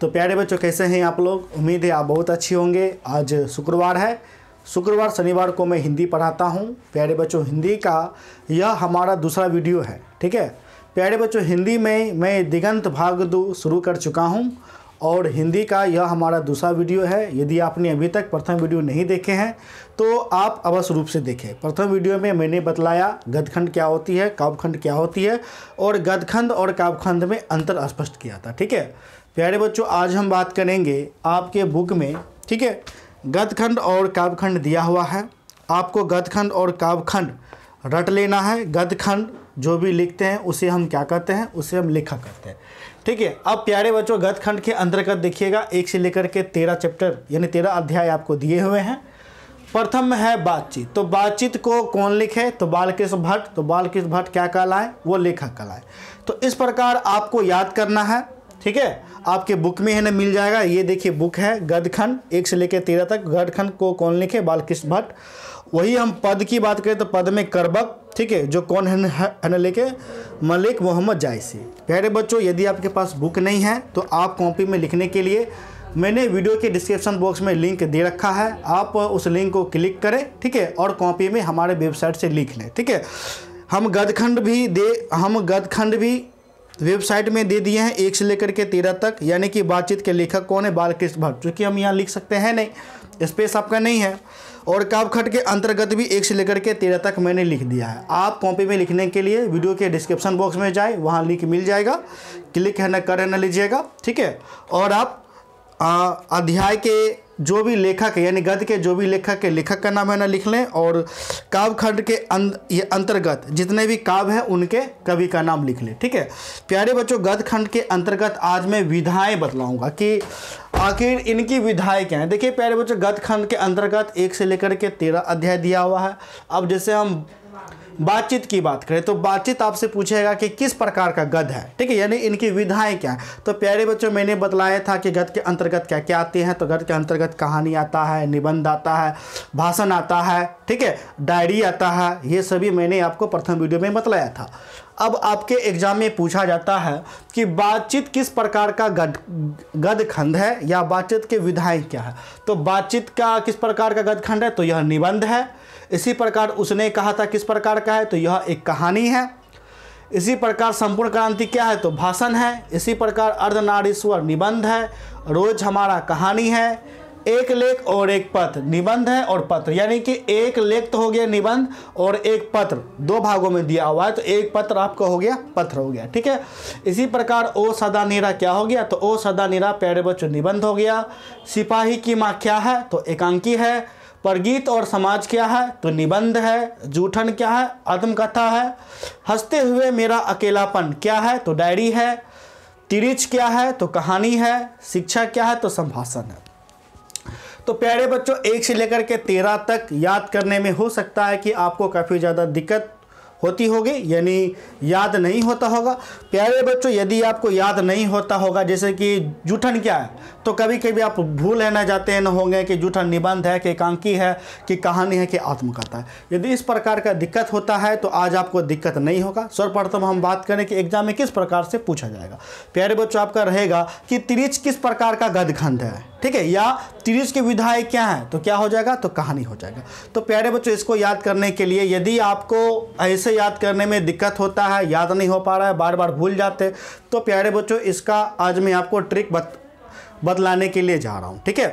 तो प्यारे बच्चों कैसे हैं आप लोग उम्मीद है आप बहुत अच्छे होंगे आज शुक्रवार है शुक्रवार शनिवार को मैं हिंदी पढ़ाता हूँ प्यारे बच्चों हिंदी का यह हमारा दूसरा वीडियो है ठीक है प्यारे बच्चों हिंदी में मैं दिगंत भाग दो शुरू कर चुका हूँ और हिंदी का यह हमारा दूसरा वीडियो है यदि आपने अभी तक प्रथम वीडियो नहीं देखे हैं तो आप अवश्य रूप से देखें प्रथम वीडियो में मैंने बतलाया गदखंड क्या होती है काव्यखंड क्या होती है और गदखंड और काव्यखंड में अंतर स्पष्ट किया था ठीक है प्यारे बच्चों आज हम बात करेंगे आपके बुक में ठीक है गदखंड और काव्यखंड दिया हुआ है आपको गदखंड और काव्यखंड रट लेना है गदखंड जो भी लिखते हैं उसे हम क्या कहते हैं उसे हम लिखा कहते हैं ठीक है अब प्यारे बच्चों गत खंड के अंतर्गत देखिएगा एक से लेकर के तेरह चैप्टर यानी तेरह अध्याय आपको दिए हुए हैं प्रथम है बातचीत तो बातचीत को कौन लिखे तो बालकृष्ण भट्ट तो बालकृष्ण भट्ट क्या कहलाए वो लेखक कहलाए तो इस प्रकार आपको याद करना है ठीक है आपके बुक में है ना मिल जाएगा ये देखिए बुक है गदखंड एक से लेकर तेरह तक गदखंड को कौन लिखे बालकृष्ण भट्ट वही हम पद की बात करें तो पद में करबक ठीक है जो कौन है लेके मलिक मोहम्मद जायसी प्यारे बच्चों यदि आपके पास बुक नहीं है तो आप कॉपी में लिखने के लिए मैंने वीडियो के डिस्क्रिप्शन बॉक्स में लिंक दे रखा है आप उस लिंक को क्लिक करें ठीक है और कॉपी में हमारे वेबसाइट से लिख लें ठीक है हम गदखंड भी दे हम गदखंड भी वेबसाइट में दे दिए हैं एक से लेकर के तेरह तक यानी कि बातचीत के लेखक कौन है बालकृष्ण भट्ट चूँकि हम यहाँ लिख सकते हैं नहीं स्पेस आपका नहीं है और काव खट के अंतर्गत भी एक से लेकर के तेरह तक मैंने लिख दिया है आप कॉपी में लिखने के लिए वीडियो के डिस्क्रिप्शन बॉक्स में जाए वहाँ लिंक मिल जाएगा क्लिक है ना कर है ना लीजिएगा ठीक है और आप अध्याय के जो भी लेखक है यानी गद्य के जो भी लेखक के लेखक का नाम है ना लिख लें और काव्य खंड के अंतर्गत जितने भी काव्य हैं उनके कवि का नाम लिख लें ठीक है प्यारे बच्चों गद्य खंड के अंतर्गत आज मैं विधाएँ बतलाऊँगा कि आखिर इनकी विधाएँ क्या हैं देखिए प्यारे बच्चों गद्य खंड के अंतर्गत एक से लेकर के तेरह अध्याय दिया हुआ है अब जैसे हम बातचीत की बात करें तो बातचीत आपसे पूछेगा कि किस प्रकार का गद है ठीक है यानी इनकी विधाएं क्या है तो प्यारे बच्चों मैंने बतलाया था कि गद के अंतर्गत क्या क्या आते हैं तो गद के अंतर्गत कहानी आता है निबंध आता है भाषण आता है ठीक है डायरी आता है ये सभी मैंने आपको प्रथम वीडियो में बतलाया था अब आपके एग्जाम में पूछा जाता है कि बातचीत किस प्रकार का गद खंड है या बातचीत के विधाएं क्या है तो बातचीत का किस प्रकार का गद खंड है तो यह निबंध है इसी प्रकार उसने कहा था किस प्रकार का है तो यह एक कहानी है इसी प्रकार संपूर्ण क्रांति क्या है तो भाषण है इसी प्रकार अर्धनारीश्वर निबंध है रोज हमारा कहानी है एक लेख और एक पत्र निबंध है और पत्र यानी कि एक लेख तो हो गया निबंध और एक पत्र दो भागों में दिया हुआ है तो एक पत्र आपका हो गया पत्र हो गया ठीक है इसी प्रकार ओ सदा नीरा क्या हो गया तो ओ सदा नीरा प्यारे बच्चों निबंध हो गया सिपाही की माँ क्या है तो एकांकी है परगीत और समाज क्या है तो निबंध है जूठन क्या है आत्मकथा है हंसते हुए मेरा अकेलापन क्या है तो डायरी है तिरिच क्या है तो कहानी है शिक्षा क्या है तो संभाषण है तो प्यारे बच्चों एक से लेकर के तेरह तक याद करने में हो सकता है कि आपको काफ़ी ज़्यादा दिक्कत होती होगी यानी याद नहीं होता होगा प्यारे बच्चों यदि आपको याद नहीं होता होगा जैसे कि जूठन क्या है तो कभी कभी आप भूल है ना जाते हैं ना होंगे कि जूठन निबंध है कि एकांकी है कि कहानी है कि आत्मकथा है यदि इस प्रकार का दिक्कत होता है तो आज आपको दिक्कत नहीं होगा सर्वप्रथम हम बात करें कि एग्जाम में किस प्रकार से पूछा जाएगा प्यारे बच्चों आपका रहेगा कि तिरिच किस प्रकार का गदखंड है ठीक है या तिरिच की विधाएँ क्या हैं तो क्या हो जाएगा तो कहानी हो जाएगा तो प्यारे बच्चों इसको याद करने के लिए यदि आपको ऐसे याद करने में दिक्कत होता है याद नहीं हो पा रहा है बार बार भूल जाते तो प्यारे बच्चों इसका आज मैं आपको ट्रिक बत, बतलाने के लिए जा रहा हूँ ठीक है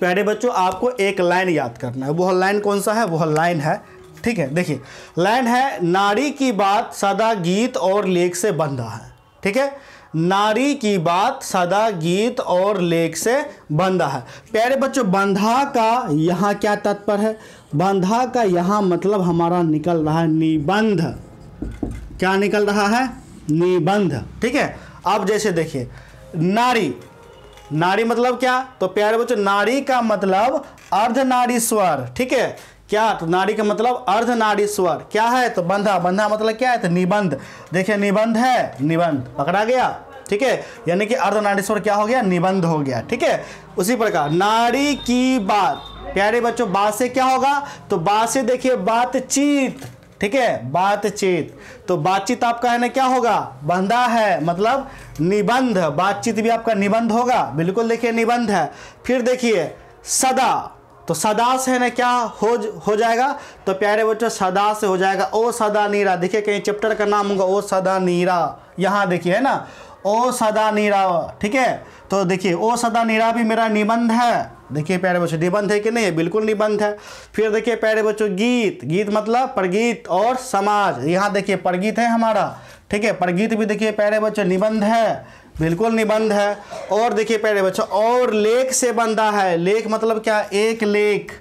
प्यारे बच्चों आपको एक लाइन याद करना है वह लाइन कौन सा है वह लाइन है ठीक है देखिए लाइन है नारी की बात सदा गीत और लेख से बंधा है ठीक है नारी की बात सदा गीत और लेख से बंधा है प्यारे बच्चों बंधा का यहाँ क्या तत्पर है बंधा का यहाँ मतलब हमारा निकल रहा है निबंध क्या निकल रहा है निबंध ठीक है अब जैसे देखिए नारी नारी मतलब क्या तो प्यारे बच्चों नारी का मतलब अर्ध नारी स्वर ठीक है क्या तो नारी का मतलब अर्ध नारी स्वर क्या है तो बंधा बंधा मतलब क्या है तो निबंध देखिए निबंध है निबंध पकड़ा गया ठीक है यानी कि अर्ध नारी स्वर क्या हो गया निबंध हो गया ठीक है उसी प्रकार नारी की बात प्यारे बच्चों बा से क्या होगा तो बा से देखिए बातचीत ठीक है बातचीत तो बातचीत आपका है ना क्या होगा बंधा है मतलब निबंध बातचीत भी आपका निबंध होगा बिल्कुल देखिए निबंध है फिर देखिए सदा तो सदा से है ना क्या हो हो जाएगा तो प्यारे बच्चों सदा से हो जाएगा ओ सदा नीरा देखिए कहीं चैप्टर का नाम होगा ओ सदा नीरा यहाँ देखिए है ना ओ सदा नीरा ठीक है तो देखिए ओ सदा नीरा भी मेरा निबंध है देखिए प्यारे बच्चों निबंध है कि नहीं है बिल्कुल निबंध है फिर देखिए प्यारे बच्चों गीत गीत मतलब प्रगीत और समाज यहाँ देखिए प्रगीत है हमारा ठीक है प्रगीत भी देखिए प्यारे बच्चों निबंध है बिल्कुल निबंध है और देखिए प्यारे बच्चों और लेख से बंधा है लेख मतलब क्या एक लेख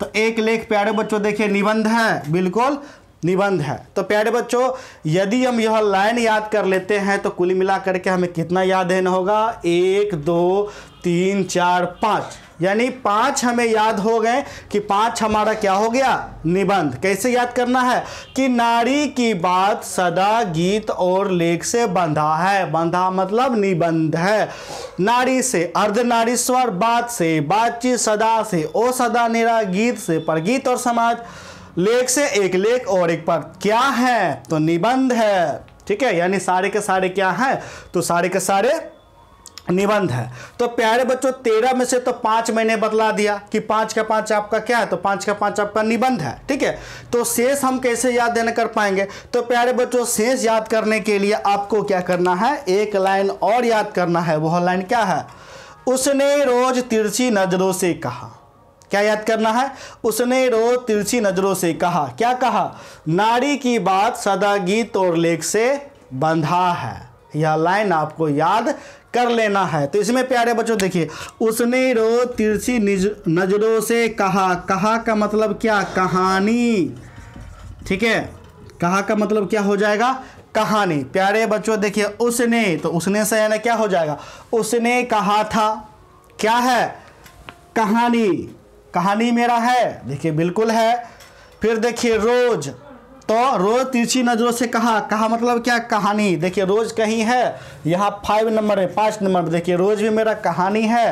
तो एक लेख प्यारे बच्चों देखिए निबंध है बिल्कुल निबंध है तो प्यारे बच्चों यदि हम यह लाइन याद कर लेते हैं तो कुल मिला करके हमें कितना याद देना होगा एक दो तीन चार पाँच यानी पांच हमें याद हो गए कि पांच हमारा क्या हो गया निबंध कैसे याद करना है कि नारी की बात सदा गीत और लेख से बंधा है बंधा मतलब निबंध है नारी से अर्ध नारी स्वर बात से बातचीत सदा से ओ सदा निरा गीत से पर गीत और समाज लेख से एक लेख और एक पर क्या है तो निबंध है ठीक है यानी सारे के सारे क्या है तो सारे के सारे निबंध है तो प्यारे बच्चों तेरह में से तो पांच मैंने बदला दिया कि पांच का पांच आपका क्या है तो पांच का पांच आपका निबंध है ठीक है तो शेष हम कैसे याद देने कर पाएंगे तो प्यारे बच्चों शेष याद करने के लिए आपको क्या करना है एक लाइन और याद करना है वह लाइन क्या है उसने रोज तिरछी नज़रों से कहा क्या याद करना है उसने रोज तिरछी नज़रों से कहा क्या कहा नारी की बात सदा गीत और लेख से बंधा है यह लाइन आपको याद कर लेना है तो इसमें प्यारे बच्चों देखिए उसने रो तिरछी नज़रों से कहा कहा का मतलब क्या कहानी ठीक है कहा का मतलब क्या हो जाएगा कहानी प्यारे बच्चों देखिए उसने तो उसने से यानी क्या हो जाएगा उसने कहा था क्या है कहानी कहानी मेरा है देखिए बिल्कुल है फिर देखिए रोज़ तो रोज तिरछी नज़रों से कहा कहा मतलब क्या कहानी देखिए रोज़ कहीं है यहाँ फाइव नंबर है पाँच नंबर देखिए रोज़ भी मेरा कहानी है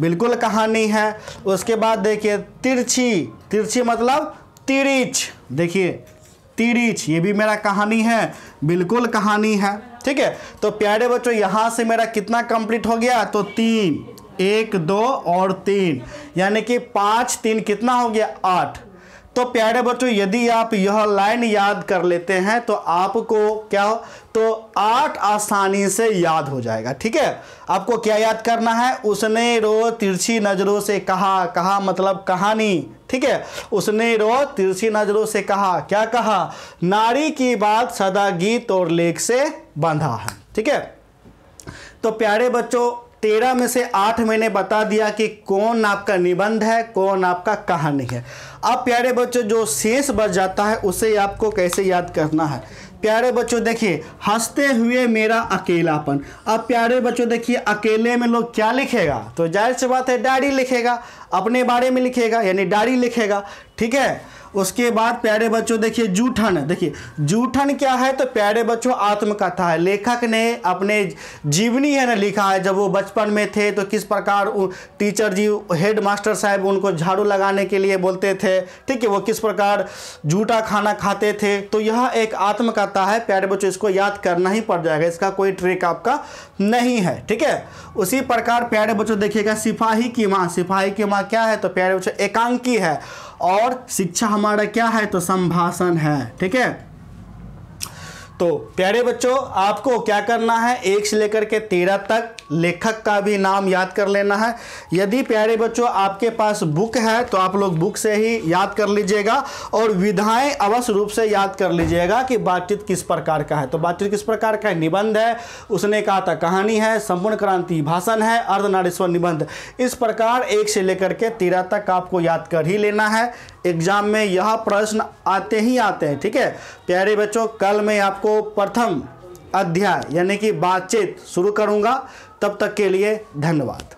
बिल्कुल कहानी है उसके बाद देखिए तिरछी तिरछी मतलब तिरिच देखिए तिरिच ये भी मेरा कहानी है बिल्कुल कहानी है ठीक है तो प्यारे बच्चों यहाँ से मेरा कितना कंप्लीट हो गया तो तीन एक दो और तीन यानी कि पाँच तीन कितना हो गया आठ तो प्यारे बच्चों यदि आप यह लाइन याद कर लेते हैं तो आपको क्या हो तो आठ आसानी से याद हो जाएगा ठीक है आपको क्या याद करना है उसने रो तिरछी नज़रों से कहा कहा मतलब कहानी ठीक है उसने रो तिरछी नज़रों से कहा क्या कहा नारी की बात सदा गीत और लेख से बांधा है ठीक है तो प्यारे बच्चों तेरह में से आठ मैंने बता दिया कि कौन आपका निबंध है कौन आपका कहानी है अब प्यारे बच्चों जो शेष बच जाता है उसे आपको कैसे याद करना है प्यारे बच्चों देखिए हंसते हुए मेरा अकेलापन अब प्यारे बच्चों देखिए अकेले में लोग क्या लिखेगा तो जाहिर सी बात है डायरी लिखेगा अपने बारे में लिखेगा यानी डायरी लिखेगा ठीक है उसके बाद प्यारे बच्चों देखिए जूठन देखिए जूठन क्या है तो प्यारे बच्चों आत्मकथा है लेखक ने अपने जीवनी है ना लिखा है जब वो बचपन में थे तो किस प्रकार टीचर जी हेड मास्टर साहब उनको झाड़ू लगाने के लिए बोलते थे ठीक है वो किस प्रकार जूठा खाना खाते थे तो यह एक आत्मकथा है प्यारे बच्चों इसको याद करना ही पड़ जाएगा इसका कोई ट्रिक आपका नहीं है ठीक है उसी प्रकार प्यारे बच्चों देखिएगा सिपाही की माँ सिपाही की माँ क्या है तो प्यारे बच्चों एकांकी है और शिक्षा हमारा क्या है तो संभाषण है ठीक है तो प्यारे बच्चों आपको क्या करना है एक से लेकर के तेरह तक लेखक का भी नाम याद कर लेना है यदि प्यारे बच्चों आपके पास बुक है तो आप लोग बुक से ही याद कर लीजिएगा और विधाएं अवश्य रूप से याद कर लीजिएगा कि बातचीत किस प्रकार का है तो बातचीत किस प्रकार का है निबंध है उसने कहा था कहानी है संपूर्ण क्रांति भाषण है अर्धनारेश्वर निबंध इस प्रकार एक से लेकर के तेरह तक आपको याद कर ही लेना है एग्ज़ाम में यह प्रश्न आते ही आते हैं ठीक है प्यारे बच्चों कल मैं आपको प्रथम अध्याय यानी कि बातचीत शुरू करूँगा तब तक के लिए धन्यवाद